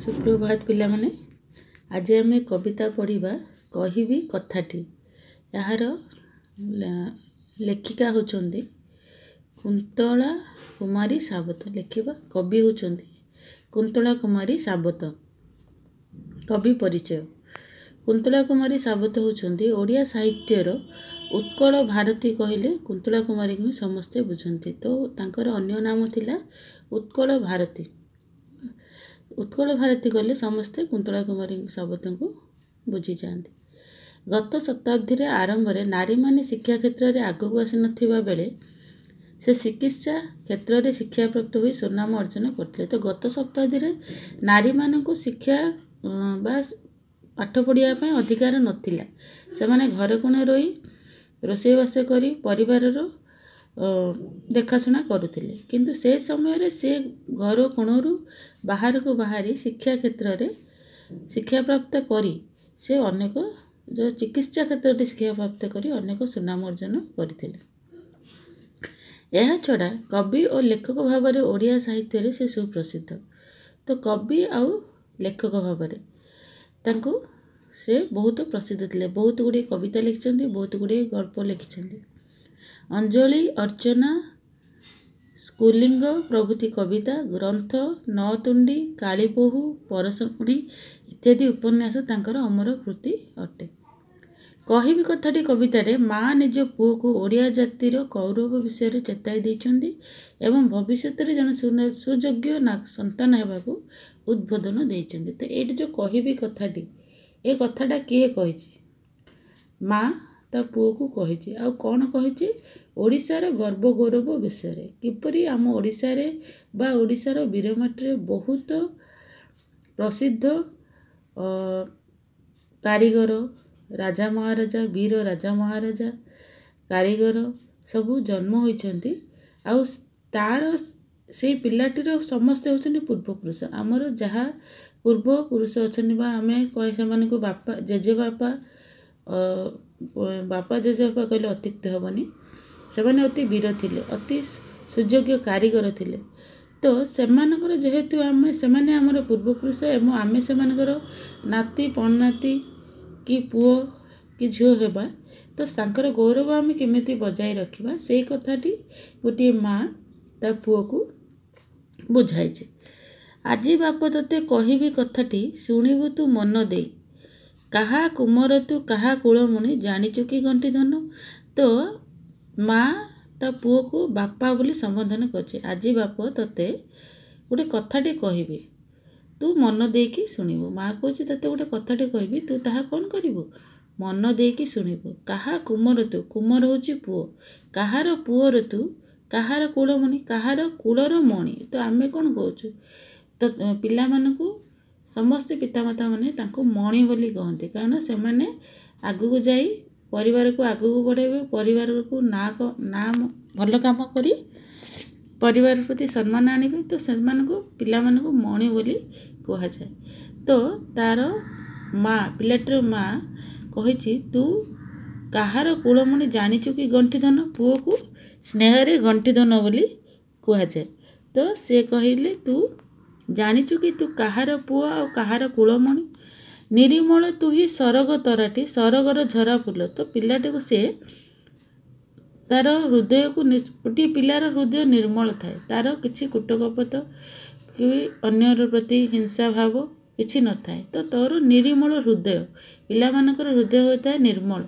ସୁପ୍ରଭାତ ପିଲାମାନେ ଆଜି ଆମେ କବିତା ପଢ଼ିବା କହିବି କଥାଟି ଏହାର ଲେଖିକା ହେଉଛନ୍ତି କୁନ୍ତଳା କୁମାରୀ ସାବତ ଲେଖିବା କବି ହେଉଛନ୍ତି କୁନ୍ତଳା କୁମାରୀ ସାବତ କବି ପରିଚୟ କୁନ୍ତଳା କୁମାରୀ ସାବତ ହେଉଛନ୍ତି ଓଡ଼ିଆ ସାହିତ୍ୟର ଉତ୍କଳ ଭାରତୀ କହିଲେ କୁନ୍ତଳା କୁମାରୀକୁ ସମସ୍ତେ ବୁଝନ୍ତି ତ ତାଙ୍କର ଅନ୍ୟ ନାମ ଥିଲା ଉତ୍କଳ ଭାରତୀ ଉତ୍କଳ ଭାରତୀ କଲେ ସମସ୍ତେ କୁନ୍ତଳା କୁମାରୀ ସବତଙ୍କୁ ବୁଝିଯାଆନ୍ତି ଗତ ଶତାବ୍ଦୀରେ ଆରମ୍ଭରେ ନାରୀମାନେ ଶିକ୍ଷା କ୍ଷେତ୍ରରେ ଆଗକୁ ଆସିନଥିବା ବେଳେ ସେ ଚିକିତ୍ସା କ୍ଷେତ୍ରରେ ଶିକ୍ଷାପ୍ରାପ୍ତ ହୋଇ ସୁନାମ ଅର୍ଜନ କରିଥିଲେ ତ ଗତ ଶତାବ୍ଦୀରେ ନାରୀମାନଙ୍କୁ ଶିକ୍ଷା ବା ପାଠ ପଢ଼ିବା ପାଇଁ ଅଧିକାର ନଥିଲା ସେମାନେ ଘରେ ଘରକୁଣେ ରହି ରୋଷେଇବାସ କରି ପରିବାରର ଦେଖାଶୁଣା କରୁଥିଲେ କିନ୍ତୁ ସେ ସମୟରେ ସେ ଘର କୋଣରୁ ବାହାରକୁ ବାହାରି ଶିକ୍ଷା କ୍ଷେତ୍ରରେ ଶିକ୍ଷା ପ୍ରାପ୍ତ କରି ସେ ଅନେକ ଯେଉଁ ଚିକିତ୍ସା କ୍ଷେତ୍ରଟି ଶିକ୍ଷାପ୍ରାପ୍ତ କରି ଅନେକ ସୁନାମ ଅର୍ଜନ କରିଥିଲେ ଏହାଛଡ଼ା କବି ଓ ଲେଖକ ଭାବରେ ଓଡ଼ିଆ ସାହିତ୍ୟରେ ସେ ସୁପ୍ରସିଦ୍ଧ ତ କବି ଆଉ ଲେଖକ ଭାବରେ ତାଙ୍କୁ ସେ ବହୁତ ପ୍ରସିଦ୍ଧ ଥିଲେ ବହୁତ ଗୁଡ଼ିଏ କବିତା ଲେଖିଛନ୍ତି ବହୁତ ଗୁଡ଼ିଏ ଗଳ୍ପ ଲେଖିଛନ୍ତି ଅଞ୍ଜଳି ଅର୍ଚ୍ଚନା ସ୍କୁଲିଙ୍ଗ ପ୍ରଭୃତି କବିତା ଗ୍ରନ୍ଥ ନଅତୁଣ୍ଡି କାଳୀପୋହୁ ପରଶପୁଣି ଇତ୍ୟାଦି ଉପନ୍ୟାସ ତାଙ୍କର ଅମର କୃତି ଅଟେ କହିବି କଥାଟି କବିତାରେ ମା' ନିଜ ପୁଅକୁ ଓଡ଼ିଆ ଜାତିର କୌରବ ବିଷୟରେ ଚେତାଇ ଦେଇଛନ୍ତି ଏବଂ ଭବିଷ୍ୟତରେ ଜଣେ ସୁଯୋଗ୍ୟ ନା ସନ୍ତାନ ହେବାକୁ ଉଦ୍ବୋଧନ ଦେଇଛନ୍ତି ତ ଏଇଠି ଯେଉଁ କହିବି କଥାଟି ଏ କଥାଟା କିଏ କହିଛି ମା' ତା ପୁଅକୁ କହିଛି ଆଉ କ'ଣ କହିଛି ଓଡ଼ିଶାର ଗର୍ବ ଗୌରବ ବିଷୟରେ କିପରି ଆମ ଓଡ଼ିଶାରେ ବା ଓଡ଼ିଶାର ବୀରମାଟିରେ ବହୁତ ପ୍ରସିଦ୍ଧ କାରିଗର ରାଜା ମହାରାଜା ବୀର ରାଜା ମହାରାଜା କାରିଗର ସବୁ ଜନ୍ମ ହୋଇଛନ୍ତି ଆଉ ତା'ର ସେଇ ପିଲାଟିର ସମସ୍ତେ ହେଉଛନ୍ତି ପୂର୍ବପୁରୁଷ ଆମର ଯାହା ପୂର୍ବପୁରୁଷ ଅଛନ୍ତି ବା ଆମେ କହି ସେମାନଙ୍କୁ ବାପା ଜେଜେବାପା ବାପା ଜେଜେବାପା କହିଲେ ଅତ୍ୟୁକ୍ତ ହେବନି ସେମାନେ ଅତି ବୀର ଥିଲେ ଅତି ସୁଯୋଗ୍ୟ କାରିଗର ଥିଲେ ତ ସେମାନଙ୍କର ଯେହେତୁ ଆମେ ସେମାନେ ଆମର ପୂର୍ବପୁରୁଷ ଏବଂ ଆମେ ସେମାନଙ୍କର ନାତି ପଣନାତି କି ପୁଅ କି ଝିଅ ହେବା ତ ତାଙ୍କର ଗୌରବ ଆମେ କେମିତି ବଜାୟ ରଖିବା ସେଇ କଥାଟି ଗୋଟିଏ ମା' ତା ପୁଅକୁ ବୁଝାଇଛି ଆଜି ବାପ ତୋତେ କହିବି କଥାଟି ଶୁଣିବୁ ତୁ ମନ ଦେଇ କାହା କୁମର ତୁ କାହା କୁଳମୁଣି ଜାଣିଛୁ କି ଗଣ୍ଠି ଧନ ତ ମା' ତା ପୁଅକୁ ବାପା ବୋଲି ସମ୍ବୋଧନ କରିଛି ଆଜି ବାପ ତୋତେ ଗୋଟେ କଥାଟେ କହିବି ତୁ ମନ ଦେଇକି ଶୁଣିବୁ ମା' କହୁଛି ତୋତେ ଗୋଟେ କଥାଟେ କହିବି ତୁ ତାହା କ'ଣ କରିବୁ ମନ ଦେଇକି ଶୁଣିବୁ କାହା କୁମର ତୁ କୁମର ହେଉଛି ପୁଅ କାହାର ପୁଅର ତୁ କାହାର କୁଳମଣି କାହାର କୁଳର ମଣି ତ ଆମେ କ'ଣ କହୁଛୁ ତ ପିଲାମାନଙ୍କୁ ସମସ୍ତେ ପିତାମାତାମାନେ ତାଙ୍କୁ ମଣି ବୋଲି କହନ୍ତି କାରଣ ସେମାନେ ଆଗକୁ ଯାଇ ପରିବାରକୁ ଆଗକୁ ବଢ଼େଇବେ ପରିବାରକୁ ନାଁ ନାଁ ଭଲ କାମ କରି ପରିବାର ପ୍ରତି ସମ୍ମାନ ଆଣିବେ ତ ସେମାନଙ୍କୁ ପିଲାମାନଙ୍କୁ ମଣି ବୋଲି କୁହାଯାଏ ତ ତା'ର ମା ପିଲାଟିର ମା କହିଛି ତୁ କାହାର କୂଳମଣି ଜାଣିଛୁ କି ଗଣ୍ଠିଧନ ପୁଅକୁ ସ୍ନେହରେ ଗଣ୍ଠିଧନ ବୋଲି କୁହାଯାଏ ତ ସେ କହିଲେ ତୁ ଜାଣିଛୁ କି ତୁ କାହାର ପୁଅ ଆଉ କାହାର କୂଳମଣି ନିରିମଳ ତୁ ହିଁ ସରଗ ତରାଟି ସରଗର ଝରା ଫୁଲ ତ ପିଲାଟିକୁ ସେ ତାର ହୃଦୟକୁ ଗୋଟିଏ ପିଲାର ହୃଦୟ ନିର୍ମଳ ଥାଏ ତାର କିଛି କୁଟକପତ କି ଅନ୍ୟର ପ୍ରତି ହିଂସାଭାବ କିଛି ନଥାଏ ତ ତୋର ନିରିମଳ ହୃଦୟ ପିଲାମାନଙ୍କର ହୃଦୟ ହୋଇଥାଏ ନିର୍ମଳ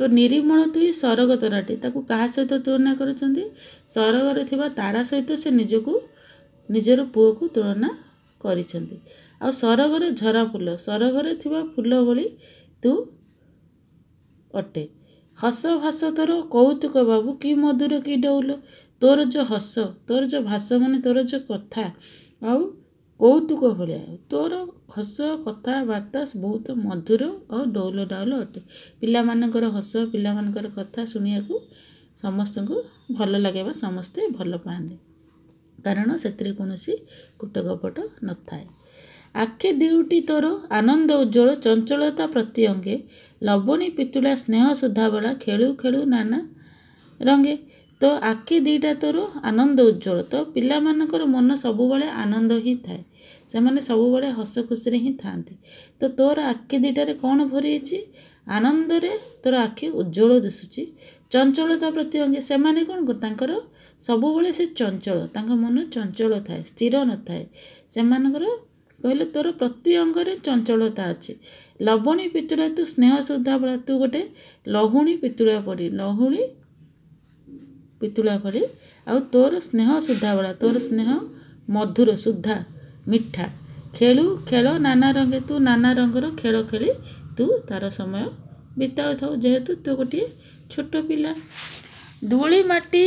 ତ ନିରିମଳ ତୁ ହିଁ ସରଗ ତରାଟି ତାକୁ କାହା ସହିତ ତୁଳନା କରୁଛନ୍ତି ସରଗରେ ଥିବା ତାରା ସହିତ ସେ ନିଜକୁ ନିଜର ପୁଅକୁ ତୁଳନା କରିଛନ୍ତି ଆଉ ସରଗରେ ଝରା ଫୁଲ ସରଗରେ ଥିବା ଫୁଲ ଭଳି ତୁ ଅଟେ ହସ ଭାସ ତୋର କୌତୁକ ବାବୁ କି ମଧୁର କି ଡଉଲ ତୋର ଯେଉଁ ହସ ତୋର ଯେଉଁ ଭାଷ ମାନେ ତୋର ଯେଉଁ କଥା ଆଉ କୌତୁକ ଭଳିଆ ତୋର ହସ କଥାବାର୍ତ୍ତା ବହୁତ ମଧୁର ଆଉ ଡଉଲ ଡାଉଲ ଅଟେ ପିଲାମାନଙ୍କର ହସ ପିଲାମାନଙ୍କର କଥା ଶୁଣିବାକୁ ସମସ୍ତଙ୍କୁ ଭଲ ଲାଗେ ବା ସମସ୍ତେ ଭଲ ପାଆନ୍ତି କାରଣ ସେଥିରେ କୌଣସି କୁଟକପଟ ନଥାଏ ଆଖି ଦୁଇଟି ତୋର ଆନନ୍ଦ ଉଜ୍ଜ୍ୱଳ ଚଞ୍ଚଳତା ପ୍ରତି ଅଙ୍ଗେ ଲବଣୀ ପିତୁଳା ସ୍ନେହ ସୁଧାବେଳା ଖେଳୁ ଖେଳୁ ନାନା ରଙ୍ଗେ ତ ଆଖି ଦୁଇଟା ତୋର ଆନନ୍ଦ ଉଜ୍ଜ୍ୱଳ ତ ପିଲାମାନଙ୍କର ମନ ସବୁବେଳେ ଆନନ୍ଦ ହିଁ ଥାଏ ସେମାନେ ସବୁବେଳେ ହସ ଖୁସିରେ ହିଁ ଥାଆନ୍ତି ତ ତୋର ଆଖି ଦୁଇଟାରେ କ'ଣ ଭରିଛି ଆନନ୍ଦରେ ତୋର ଆଖି ଉଜ୍ଜ୍ୱଳ ଦିଶୁଛି ଚଞ୍ଚଳତା ପ୍ରତି ଅଙ୍ଗେ ସେମାନେ କ'ଣ ତାଙ୍କର ସବୁବେଳେ ସେ ଚଞ୍ଚଳ ତାଙ୍କ ମନ ଚଞ୍ଚଳ ଥାଏ ସ୍ଥିର ନଥାଏ ସେମାନଙ୍କର କହିଲେ ତୋର ପ୍ରତି ଅଙ୍ଗରେ ଚଞ୍ଚଳତା ଅଛି ଲବଣୀ ପିତୁଳା ତୁ ସ୍ନେହ ଶ୍ରଦ୍ଧା ଭଳିଆ ତୁ ଗୋଟେ ଲହୁଣୀ ପିତୁଳା ପରି ଲହୁଣୀ ପିତୁଳା ପରି ଆଉ ତୋର ସ୍ନେହ ଶୁଦ୍ଧା ଭଳିଆ ତୋର ସ୍ନେହ ମଧୁର ଶୁଦ୍ଧା ମିଠା ଖେଳୁ ଖେଳ ନାନା ରଙ୍ଗେ ତୁ ନାନା ରଙ୍ଗର ଖେଳ ଖେଳି ତୁ ତା'ର ସମୟ ବିତାଉଥାଉ ଯେହେତୁ ତୁ ଗୋଟିଏ ଛୋଟ ପିଲା ଧୂଳି ମାଟି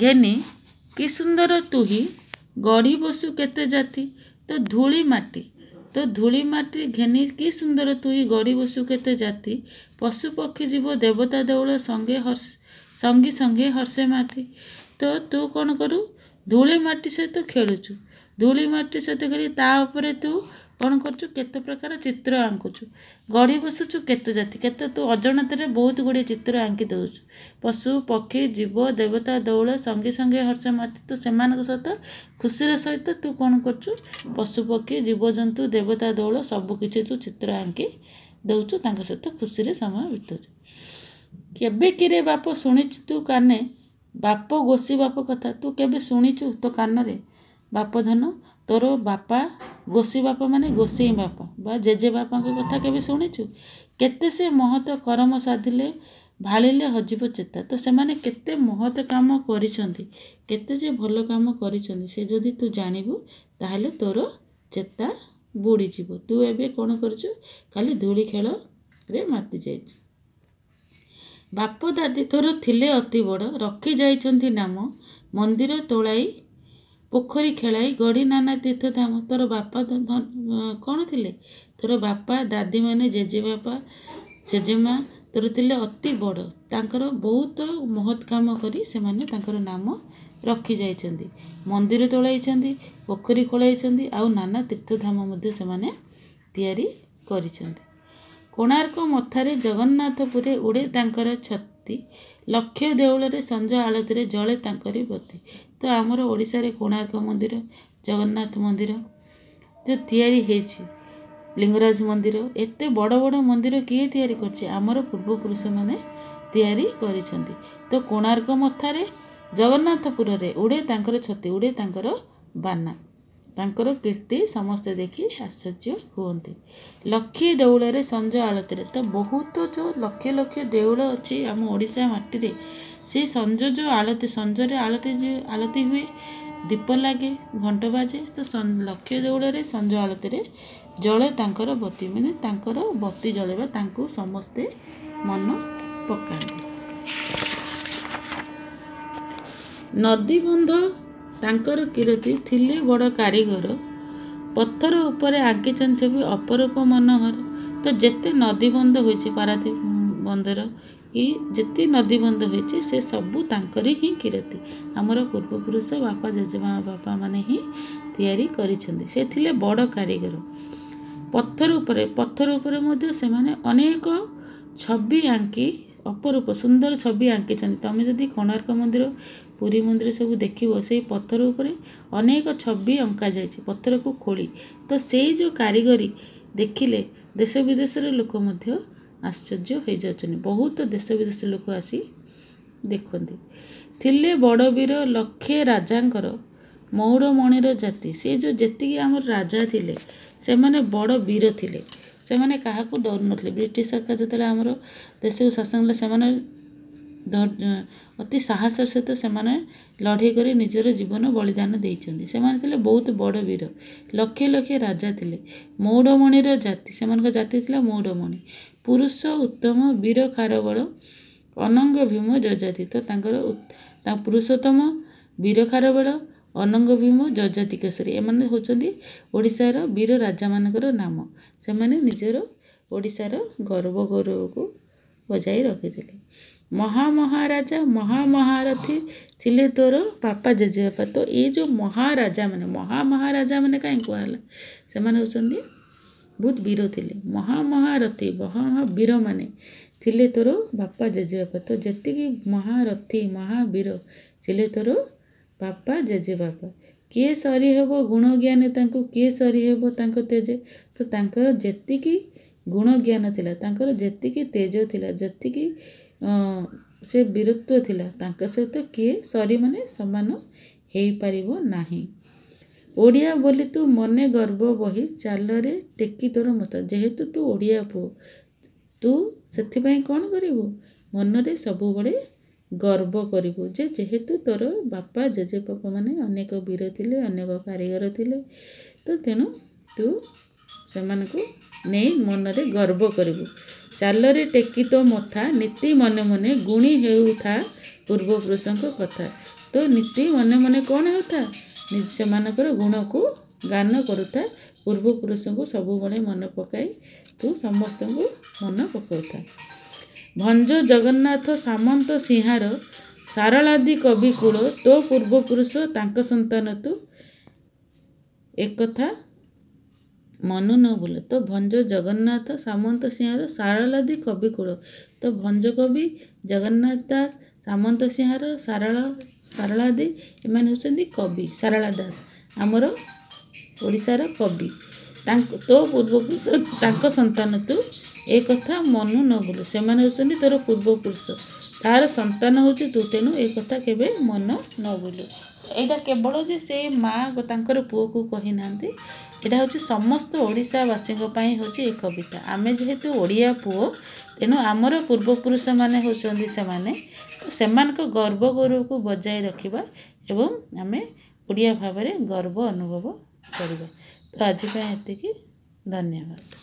ଘେନି କି ସୁନ୍ଦର ତୁହି ଗଢ଼ି ବସୁ କେତେ ଜାତି ତ ଧୂଳି ମାଟି ତ ଧୂଳି ମାଟି ଘେନି କି ସୁନ୍ଦର ତୁହି ଗଢ଼ି ବସୁ କେତେ ଜାତି ପଶୁପକ୍ଷୀ ଯିବ ଦେବତା ଦେଉଳ ସଙ୍ଗେ ହର୍ଷ ସଙ୍ଗୀ ସଙ୍ଗେ ହର୍ଷେ ମାଟି ତ ତୁ କ'ଣ କରୁ ଧୂଳି ମାଟି ସହିତ ଖେଳୁଛୁ ଧୂଳି ମାଟି ସହିତ ଖେଳି ତା ଉପରେ ତୁ କ'ଣ କରୁଛୁ କେତେ ପ୍ରକାର ଚିତ୍ର ଆଙ୍କୁଛୁ ଗଢ଼ି ବସୁଛୁ କେତେ ଜାତି କେତେ ତୁ ଅଜଣତରେ ବହୁତ ଗୁଡ଼ିଏ ଚିତ୍ର ଆଙ୍କି ଦେଉଛୁ ପଶୁ ପକ୍ଷୀ ଜୀବ ଦେବତା ଦଉଳ ସଙ୍ଗେ ସଙ୍ଗେ ହର୍ଷ ମାତି ତୁ ସେମାନଙ୍କ ସହିତ ଖୁସିର ସହିତ ତୁ କ'ଣ କରୁଛୁ ପଶୁପକ୍ଷୀ ଜୀବଜନ୍ତୁ ଦେବତା ଦଉଳ ସବୁକିଛି ତୁ ଚିତ୍ର ଆଙ୍କି ଦେଉଛୁ ତାଙ୍କ ସହିତ ଖୁସିରେ ସମୟ ବିତାଉଛୁ କେବେ କିରେ ବାପ ଶୁଣିଛୁ ତୁ କାନେ ବାପ ଗୋଷୀ ବାପ କଥା ତୁ କେବେ ଶୁଣିଛୁ ତୋ କାନରେ ବାପ ଧନ ତୋର ବାପା ଗୋଷୀ ବାପା ମାନେ ଗୋସେଇ ବାପା ବା ଜେଜେ ବାପାଙ୍କ କଥା କେବେ ଶୁଣିଛୁ କେତେ ସେ ମହତ କରମ ସାଧିଲେ ଭାଳିଲେ ହଜିବ ଚେତା ତ ସେମାନେ କେତେ ମହତ କାମ କରିଛନ୍ତି କେତେ ଯେ ଭଲ କାମ କରିଛନ୍ତି ସେ ଯଦି ତୁ ଜାଣିବୁ ତାହେଲେ ତୋର ଚେତା ବୁଡ଼ିଯିବ ତୁ ଏବେ କ'ଣ କରିଛୁ ଖାଲି ଧୂଳି ଖେଳରେ ମାତି ଯାଇଛୁ ବାପ ଦାଦି ତୋର ଥିଲେ ଅତି ବଡ଼ ରଖିଯାଇଛନ୍ତି ନାମ ମନ୍ଦିର ତୋଳାଇ ପୋଖରୀ ଖେଳାଇ ଗଢ଼ି ନାନା ତୀର୍ଥ ଧାମ ତୋର ବାପା କ'ଣ ଥିଲେ ତୋର ବାପା ଦାଦିମାନେ ଜେଜେବାପା ଜେଜେମା ତୋର ଥିଲେ ଅତି ବଡ଼ ତାଙ୍କର ବହୁତ ମହତ୍ କାମ କରି ସେମାନେ ତାଙ୍କର ନାମ ରଖିଯାଇଛନ୍ତି ମନ୍ଦିର ତୋଳାଇଛନ୍ତି ପୋଖରୀ ଖୋଳାଇଛନ୍ତି ଆଉ ନାନା ତୀର୍ଥ ଧାମ ମଧ୍ୟ ସେମାନେ ତିଆରି କରିଛନ୍ତି କୋଣାର୍କ ମଥାରେ ଜଗନ୍ନାଥପୁରେ ଉଡ଼େ ତାଙ୍କର ଛତ ବତୀ ଲକ୍ଷ ଦେଉଳରେ ସଞ୍ଜ ଆଳତିରେ ଜଳେ ତାଙ୍କରି ବତି ତ ଆମର ଓଡ଼ିଶାରେ କୋଣାର୍କ ମନ୍ଦିର ଜଗନ୍ନାଥ ମନ୍ଦିର ଯେଉଁ ତିଆରି ହେଇଛି ଲିଙ୍ଗରାଜ ମନ୍ଦିର ଏତେ ବଡ଼ ବଡ଼ ମନ୍ଦିର କିଏ ତିଆରି କରିଛି ଆମର ପୂର୍ବପୁରୁଷମାନେ ତିଆରି କରିଛନ୍ତି ତ କୋଣାର୍କ ମଥାରେ ଜଗନ୍ନାଥପୁରରେ ଉଡ଼େ ତାଙ୍କର ଛତି ଉଡ଼େ ତାଙ୍କର ବାନା ତାଙ୍କର କୀର୍ତ୍ତି ସମସ୍ତେ ଦେଖି ଆଶ୍ଚର୍ଯ୍ୟ ହୁଅନ୍ତି ଲକ୍ଷେ ଦେଉଳରେ ସଞ୍ଜ ଆଳତିରେ ତ ବହୁତ ଯେଉଁ ଲକ୍ଷ ଲକ୍ଷ ଦେଉଳ ଅଛି ଆମ ଓଡ଼ିଶା ମାଟିରେ ସେ ସଞ୍ଜ ଯେଉଁ ଆଳତି ସଞ୍ଜରେ ଆଳତୀ ଯେଉଁ ଆଳତି ହୁଏ ଦୀପ ଲାଗେ ଘଣ୍ଟ ବାଜେ ତ ଲକ୍ଷ ଦେଉଳରେ ସଞ୍ଜ ଆଳତୀରେ ଜଳେ ତାଙ୍କର ବତୀ ମାନେ ତାଙ୍କର ବତୀ ଜଳେଇବା ତାଙ୍କୁ ସମସ୍ତେ ମନ ପକାନ୍ତି ନଦୀବନ୍ଧ ତାଙ୍କର କିରତି ଥିଲେ ବଡ଼ କାରିଗର ପଥର ଉପରେ ଆଙ୍କିଛନ୍ତି ଚାହିଁଛ ବି ଅପରୂପ ମନୋହର ତ ଯେତେ ନଦୀ ନଦୀବନ୍ଧ ହୋଇଛି ପାରାଦ୍ୱୀପ ବନ୍ଦର କି ଯେତେ ନଦୀ ନଦୀବନ୍ଧ ହୋଇଛି ସେ ସବୁ ତାଙ୍କରି ହିଁ କିରତି ଆମର ପୂର୍ବପୁରୁଷ ବାପା ଜେଜେମା ବାପାମାନେ ହିଁ ତିଆରି କରିଛନ୍ତି ସେ ଥିଲେ ବଡ଼ କାରିଗର ପଥର ଉପରେ ପଥର ଉପରେ ମଧ୍ୟ ସେମାନେ ଅନେକ ଛବି ଆଙ୍କି ଅପରୂପ ସୁନ୍ଦର ଛବି ଆଙ୍କିଛନ୍ତି ତୁମେ ଯଦି କୋଣାର୍କ ମନ୍ଦିର ପୁରୀ ମନ୍ଦିର ସବୁ ଦେଖିବ ସେଇ ପଥର ଉପରେ ଅନେକ ଛବି ଅଙ୍କା ଯାଇଛି ପଥରକୁ ଖୋଳି ତ ସେଇ ଯେଉଁ କାରିଗରୀ ଦେଖିଲେ ଦେଶ ବିଦେଶର ଲୋକ ମଧ୍ୟ ଆଶ୍ଚର୍ଯ୍ୟ ହୋଇଯାଉଛନ୍ତି ବହୁତ ଦେଶ ବିଦେଶର ଲୋକ ଆସି ଦେଖନ୍ତି ଥିଲେ ବଡ଼ ବୀର ଲକ୍ଷେ ରାଜାଙ୍କର ମୌଡ଼ମଣିର ଜାତି ସେ ଯେଉଁ ଯେତିକି ଆମର ରାଜା ଥିଲେ ସେମାନେ ବଡ଼ ବୀର ଥିଲେ ସେମାନେ କାହାକୁ ଡରୁନଥିଲେ ବ୍ରିଟିଶ ସରକାର ଯେତେବେଳେ ଆମର ଦେଶକୁ ଶାସନ କଲେ ସେମାନେ ଅତି ସାହସର ସହିତ ସେମାନେ ଲଢ଼େଇ କରି ନିଜର ଜୀବନ ବଳିଦାନ ଦେଇଛନ୍ତି ସେମାନେ ଥିଲେ ବହୁତ ବଡ଼ ବୀର ଲକ୍ଷେ ଲକ୍ଷେ ରାଜା ଥିଲେ ମୌଡ଼ମଣିର ଜାତି ସେମାନଙ୍କ ଜାତି ଥିଲା ମୌଡ଼ମଣି ପୁରୁଷ ଉତ୍ତମ ବୀର ଖାରବଳ ଅନଙ୍ଗ ଭୀମ ଯଜାତି ତ ତାଙ୍କର ପୁରୁଷୋତ୍ତମ ବୀର ଖାରବଳ ଅନଙ୍ଗ ଭୀମ ଯଜାତି କେଶରୀ ଏମାନେ ହେଉଛନ୍ତି ଓଡ଼ିଶାର ବୀର ରାଜାମାନଙ୍କର ନାମ ସେମାନେ ନିଜର ଓଡ଼ିଶାର ଗର୍ବ ଗୌରବକୁ ବଜାଇ ରଖିଥିଲେ ମହାମହାରାଜା ମହାମହାରଥୀ ଥିଲେ ତୋର ବାପା ଜେଜେବାପା ତ ଏଇ ଯେଉଁ ମହାରାଜାମାନେ ମହାମହାରାଜାମାନେ କାହିଁ କୁହାହେଲା ସେମାନେ ହେଉଛନ୍ତି ବହୁତ ବୀର ଥିଲେ ମହାମହାରଥୀ ମହା ବୀରମାନେ ଥିଲେ ତୋର ବାପା ଜେଜେବାପା ତ ଯେତିକି ମହାରଥୀ ମହାବୀର ଥିଲେ ତୋର ବାପା ଜେଜେବାପା କିଏ ସରି ହେବ ଗୁଣ ଜ୍ଞାନ ତାଙ୍କୁ କିଏ ସରି ହେବ ତାଙ୍କ ତେଜ ତ ତାଙ୍କର ଯେତିକି ଗୁଣ ଜ୍ଞାନ ଥିଲା ତାଙ୍କର ଯେତିକି ତେଜ ଥିଲା ଯେତିକି ସେ ବୀରତ୍ୱ ଥିଲା ତାଙ୍କ ସହିତ କିଏ ସରି ମାନେ ସମାନ ହେଇପାରିବ ନାହିଁ ଓଡ଼ିଆ ବୋଲି ତୁ ମନେ ଗର୍ବ ବହି ଚାଲରେ ଟେକି ତୋର ମତ ଯେହେତୁ ତୁ ଓଡ଼ିଆ ପୁଅ ତୁ ସେଥିପାଇଁ କ'ଣ କରିବୁ ମନରେ ସବୁବେଳେ ଗର୍ବ କରିବୁ ଯେ ଯେହେତୁ ତୋର ବାପା ମାନେ ଅନେକ ବୀର ଥିଲେ ଅନେକ କାରିଗର ଥିଲେ ତ ତେଣୁ ତୁ ସେମାନଙ୍କୁ ନେଇ ମନରେ ଗର୍ବ କରିବୁ ଚାଲରେ ଟେକି ତୋ ମଥା ନୀତି ମନେ ମନେ ଗୁଣି ହେଉଥା ପୂର୍ବପୁରୁଷଙ୍କ କଥା ତ ନୀତି ମନେ ମନେ କ'ଣ ହେଉଥା ସେମାନଙ୍କର ଗୁଣକୁ ଗାନ କରୁଥା ପୂର୍ବପୁରୁଷଙ୍କୁ ସବୁବେଳେ ମନେ ପକାଇ ତୁ ସମସ୍ତଙ୍କୁ ମନେ ପକାଉଥା ଭଞ୍ଜ ଜଗନ୍ନାଥ ସାମନ୍ତ ସିଂହାର ସାରଳାଦି କବିକୁଳ ତୋ ପୂର୍ବପୁରୁଷ ତାଙ୍କ ସନ୍ତାନ ତୁ ଏକଥା ମନୁ ନ ବୋଲେ ତ ଭଞ୍ଜ ଜଗନ୍ନାଥ ସାମନ୍ତ ସିଂହାର ସାରଳାଦି କବି କବିକୁଳ ତ ଭଞ୍ଜ କବି ଜଗନ୍ନାଥ ଦାସ ସାମନ୍ତ ସିଂହାର ସାରଳ ସାରଳାଦି ଏମାନେ ହେଉଛନ୍ତି କବି ସାରଳା ଦାସ ଆମର ଓଡ଼ିଶାର କବି ତାଙ୍କ ତୋ ପୂର୍ବପୁରୁଷ ତାଙ୍କ ସନ୍ତାନ ତୁ ଏ କଥା ମନୁ ନ ବୋଲେ ସେମାନେ ହେଉଛନ୍ତି ତୋର ପୂର୍ବପୁରୁଷ ତାର ସନ୍ତାନ ହେଉଛି ତୁ ତେଣୁ ଏ କଥା କେବେ ମନ ନ ବୋଲୁ ଏଇଟା କେବଳ ଯେ ସେ ମାଆ ତାଙ୍କର ପୁଅକୁ କହି କହିନାହାନ୍ତି ଏଇଟା ହେଉଛି ସମସ୍ତ ଓଡ଼ିଶାବାସୀଙ୍କ ପାଇଁ ହେଉଛି ଏ କବିତା ଆମେ ଯେହେତୁ ଓଡ଼ିଆ ପୁଅ ତେଣୁ ଆମର ପୂର୍ବପୁରୁଷମାନେ ହେଉଛନ୍ତି ସେମାନେ ତ ସେମାନଙ୍କ ଗର୍ବ ଗୌରବକୁ ବଜାୟ ରଖିବା ଏବଂ ଆମେ ଓଡ଼ିଆ ଭାବରେ ଗର୍ବ ଅନୁଭବ କରିବା ତ ଆଜି ପାଇଁ ଏତିକି ଧନ୍ୟବାଦ